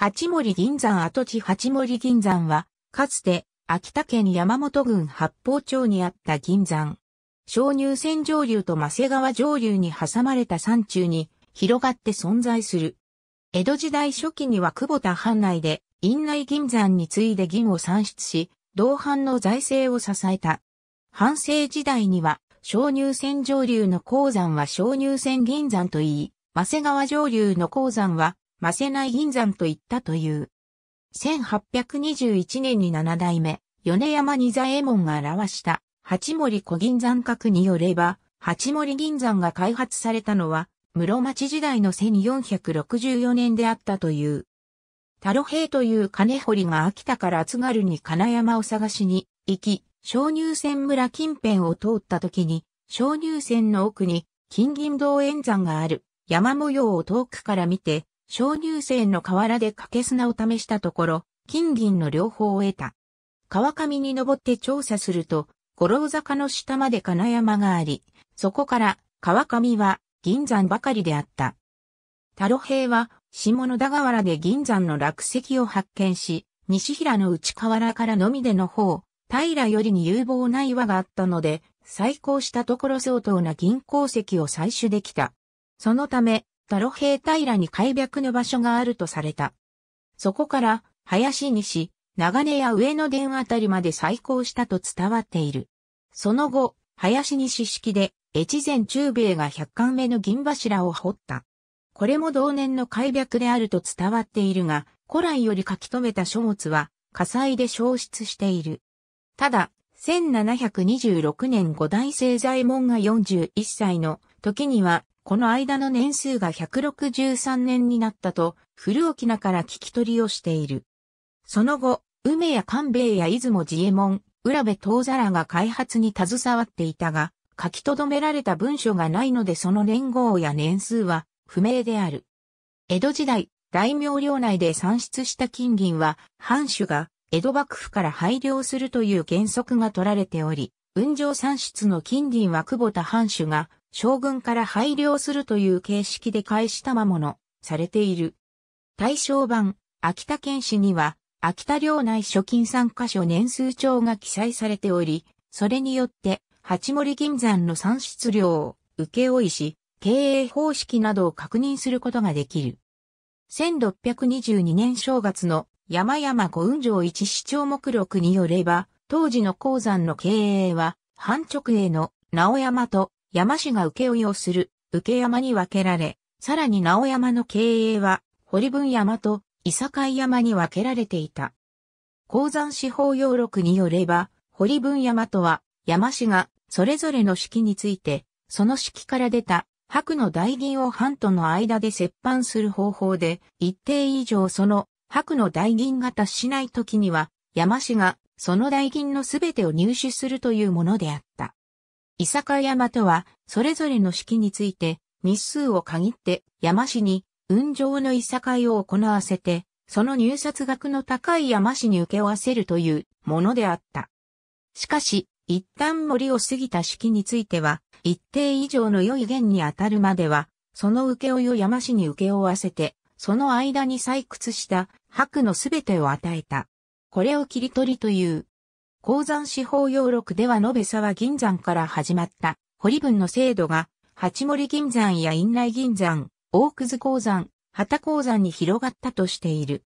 八森銀山跡地八森銀山は、かつて、秋田県山本郡八方町にあった銀山。鍾乳泉上流と真瀬川上流に挟まれた山中に広がって存在する。江戸時代初期には久保田藩内で、院内銀山に次いで銀を産出し、同藩の財政を支えた。藩政時代には、鍾乳泉上流の鉱山は鍾乳泉銀山といい、真瀬川上流の鉱山はマセナイ銀山と言ったという。1821年に七代目、米山二座衛門が表した、八森小銀山閣によれば、八森銀山が開発されたのは、室町時代の1464年であったという。太郎兵という金堀が秋田から津軽に金山を探しに行き、鍾乳船村近辺を通った時に、鍾乳船の奥に金銀道円山がある山模様を遠くから見て、鍾乳星の河原で掛け砂を試したところ、金銀の両方を得た。川上に登って調査すると、五郎坂の下まで金山があり、そこから川上は銀山ばかりであった。太郎平は下野田河原で銀山の落石を発見し、西平の内河原からのみでの方、平よりに有望な岩があったので、再興したところ相当な銀鉱石を採取できた。そのため、太郎平平に開闢の場所があるとされた。そこから、林西、長根や上野殿あたりまで再興したと伝わっている。その後、林西式で、越前中兵が百貫目の銀柱を掘った。これも同年の開闢であると伝わっているが、古来より書き留めた書物は火災で消失している。ただ、1726年五大聖材門が41歳の時にはこの間の年数が163年になったと、古沖縄から聞き取りをしている。その後、梅や官兵衛や出雲自衛門、浦部東皿が開発に携わっていたが、書き留められた文書がないのでその年号や年数は不明である。江戸時代、大名領内で産出した金銀は、藩主が江戸幕府から配慮するという原則が取られており、運上産出の金銀は久保田藩主が将軍から配慮するという形式で返したまもの、されている。大正版、秋田県史には、秋田領内諸近3箇所年数帳が記載されており、それによって、八森銀山の産出量を請負いし、経営方式などを確認することができる。1622年正月の山々古雲城一市長目録によれば、当時の鉱山の経営は、半直営の直山と山氏が請負をする、受け山に分けられ、さらに直山の経営は、堀文山と伊坂山に分けられていた。鉱山司法要録によれば、堀文山とは、山氏が、それぞれの式について、その式から出た、白の大銀を藩との間で折半する方法で、一定以上その、白の大銀が達しない時には、山氏が、その大銀のすべてを入手するというものであった。伊坂山とは、それぞれの式について、日数を限って山市に、雲上の伊坂を行わせて、その入札額の高い山市に受け負わせるというものであった。しかし、一旦森を過ぎた式については、一定以上の良い弦に当たるまでは、その請負いを山市に請け負わせて、その間に採掘した白のすべてを与えた。これを切り取りという。鉱山司法要録では延べ沢銀山から始まった堀分の制度が、八森銀山や院内銀山、大屑鉱山、旗鉱山に広がったとしている。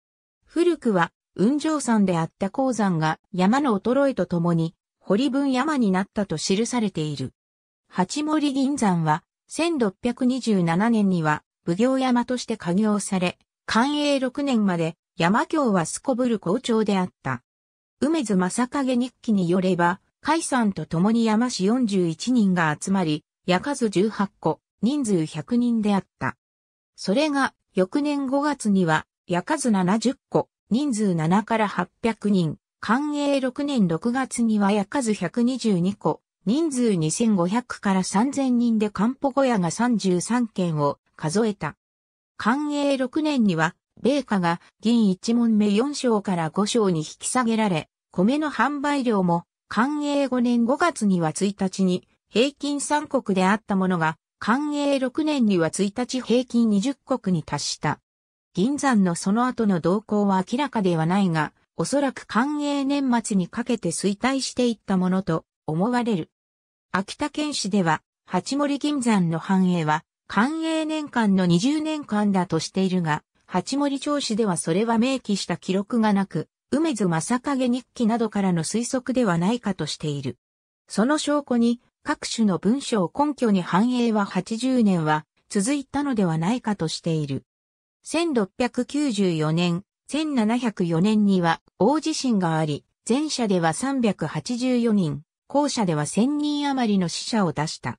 古くは、雲上山であった鉱山が山の衰えとともに、堀分山になったと記されている。八森銀山は、1627年には、奉行山として加業され、寛永6年まで、山京はすこぶる校長であった。梅津正影日記によれば、海山と共に山市41人が集まり、矢数18個、人数100人であった。それが、翌年5月には、矢数70個、人数7から800人、寛永6年6月には矢数122個、人数2500から3000人で漢方小屋が33件を数えた。寛永6年には米価が銀一問目4章から5章に引き下げられ、米の販売量も、官営5年5月には1日に、平均3国であったものが、官営6年には1日平均20国に達した。銀山のその後の動向は明らかではないが、おそらく官営年末にかけて衰退していったものと思われる。秋田県市では、八森銀山の繁栄は、官営年間の20年間だとしているが、八森町史ではそれは明記した記録がなく、梅津正影日記などからの推測ではないかとしている。その証拠に、各種の文章を根拠に繁栄は80年は続いたのではないかとしている。1694年、1704年には大地震があり、前者では384人、後者では1000人余りの死者を出した。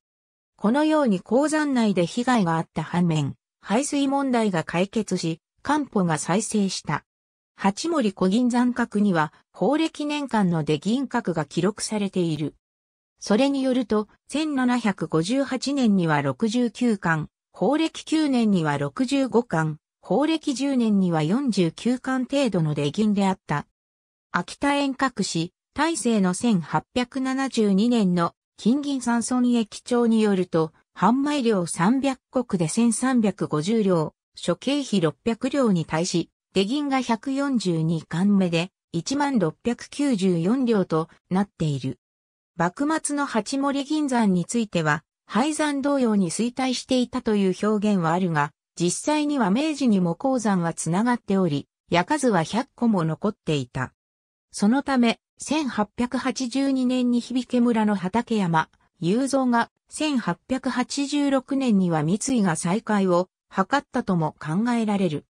このように鉱山内で被害があった反面、排水問題が解決し、官歩が再生した。八森古銀山閣には、法暦年間の出銀閣が記録されている。それによると、1758年には69巻、法暦9年には65巻、法暦10年には49巻程度の出銀であった。秋田遠隔市、大政の1872年の金銀山村駅長によると、販売量300石で1350両、諸経費600両に対し、出銀が142貫目で1694両となっている。幕末の八森銀山については、廃山同様に衰退していたという表現はあるが、実際には明治にも鉱山はつながっており、屋数は100個も残っていた。そのため、1882年に響け村の畠山、雄三が1886年には三井が再開を図ったとも考えられる。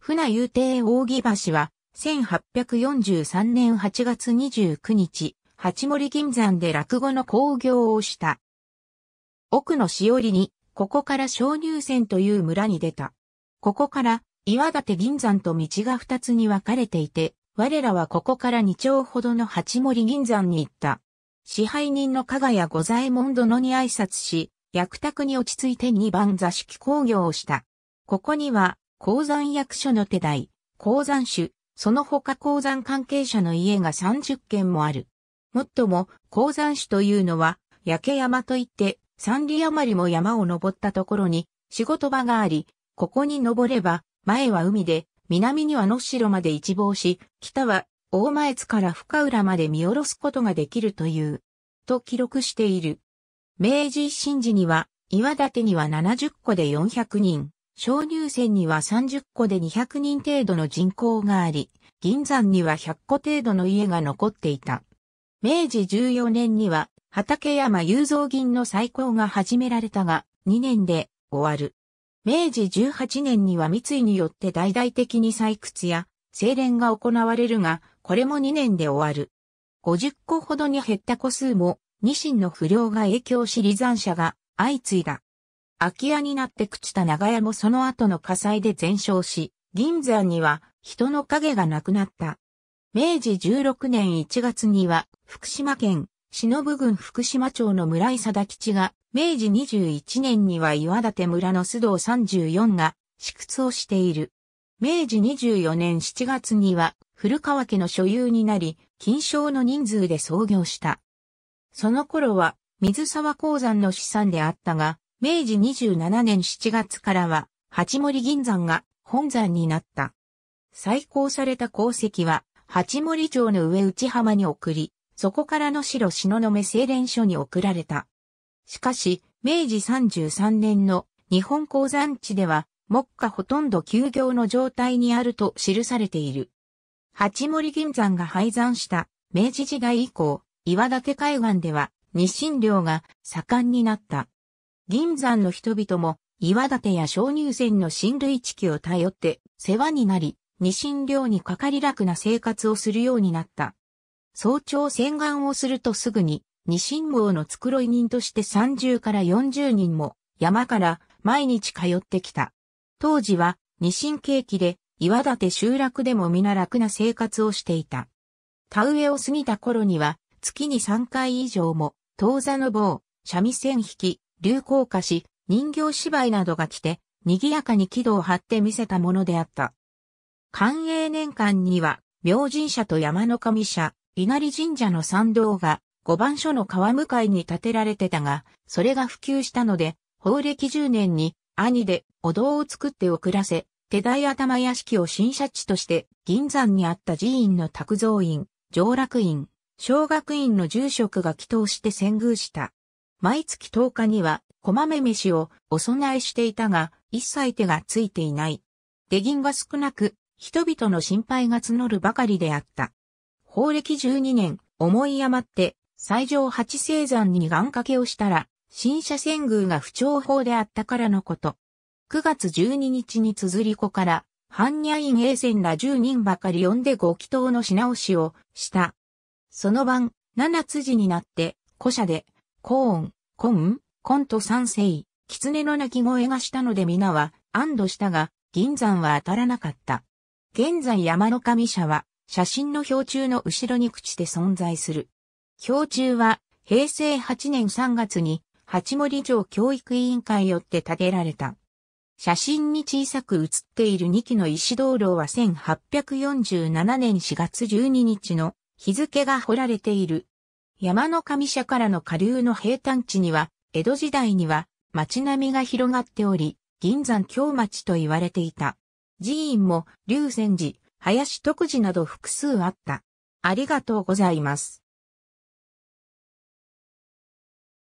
船遊亭扇橋は、1843年8月29日、八森銀山で落語の興行をした。奥のしおりに、ここから小乳泉という村に出た。ここから、岩立銀山と道が二つに分かれていて、我らはここから二丁ほどの八森銀山に行った。支配人の加賀や五左衛門殿に挨拶し、役宅に落ち着いて2番座敷工業をした。ここには、鉱山役所の手代、鉱山主、その他鉱山関係者の家が30軒もある。もっとも、鉱山主というのは、焼け山といって、三里余りも山を登ったところに、仕事場があり、ここに登れば、前は海で、南には野城まで一望し、北は大前津から深浦まで見下ろすことができるという、と記録している。明治維新時には、岩立には70個で400人、小入線には30個で200人程度の人口があり、銀山には100個程度の家が残っていた。明治14年には、畠山雄三銀の再興が始められたが、2年で終わる。明治18年には三井によって大々的に採掘や、精錬が行われるが、これも2年で終わる。50個ほどに減った個数も、ニシンの不良が影響し離山者が相次いだ。空き家になって朽ちた長屋もその後の火災で全焼し、銀山には人の影がなくなった。明治16年1月には、福島県、忍郡福島町の村井貞吉が、明治21年には岩立村の須藤34が、試掘をしている。明治24年7月には、古川家の所有になり、金賞の人数で創業した。その頃は、水沢鉱山の資産であったが、明治27年7月からは、八森銀山が本山になった。再興された鉱石は、八森町の上内浜に送り、そこからの城篠の目精錬所に送られた。しかし、明治33年の日本鉱山地では、目下ほとんど休業の状態にあると記されている。八森銀山が廃山した明治時代以降、岩岳海岸では日清漁が盛んになった。銀山の人々も岩立や小乳泉の親類地区を頼って世話になり、日清寮にかかり楽な生活をするようになった。早朝洗顔をするとすぐに、二神郷の繕い人として30から40人も山から毎日通ってきた。当時は二神景気で岩立集落でも皆楽な生活をしていた。田植えを過ぎた頃には、月に3回以上も、当座の棒、三味線引き、流行歌し、人形芝居などが来て、賑やかに軌道を張って見せたものであった。寛永年間には、明神社と山の神社、稲荷神社の参道が、五番所の川向かいに建てられてたが、それが普及したので、法暦10年に、兄で、お堂を作って送らせ、手代頭屋敷を新社地として、銀山にあった寺院の宅造院、上楽院、小学院の住職が祈祷して遷宮した。毎月10日には、小豆飯をお供えしていたが、一切手がついていない。出銀が少なく、人々の心配が募るばかりであった。法暦12年、思い余って、最上八聖山に願掛けをしたら、新社遷宮が不調法であったからのこと。9月12日に綴り子から、般若院永泉ら10人ばかり呼んでご祈祷のし直しをした。その晩、七辻になって、古社で、コーン、コン、コンと三世、狐の鳴き声がしたので皆は安堵したが、銀山は当たらなかった。現在山の神社は、写真の標柱の後ろに朽ちて存在する。標柱は、平成8年3月に、八森城教育委員会よって建てられた。写真に小さく写っている2基の石灯籠は1847年4月12日の日付が彫られている。山の上社からの下流の平坦地には、江戸時代には街並みが広がっており、銀山京町と言われていた。寺院も、龍泉寺、林徳寺など複数あった。ありがとうございます。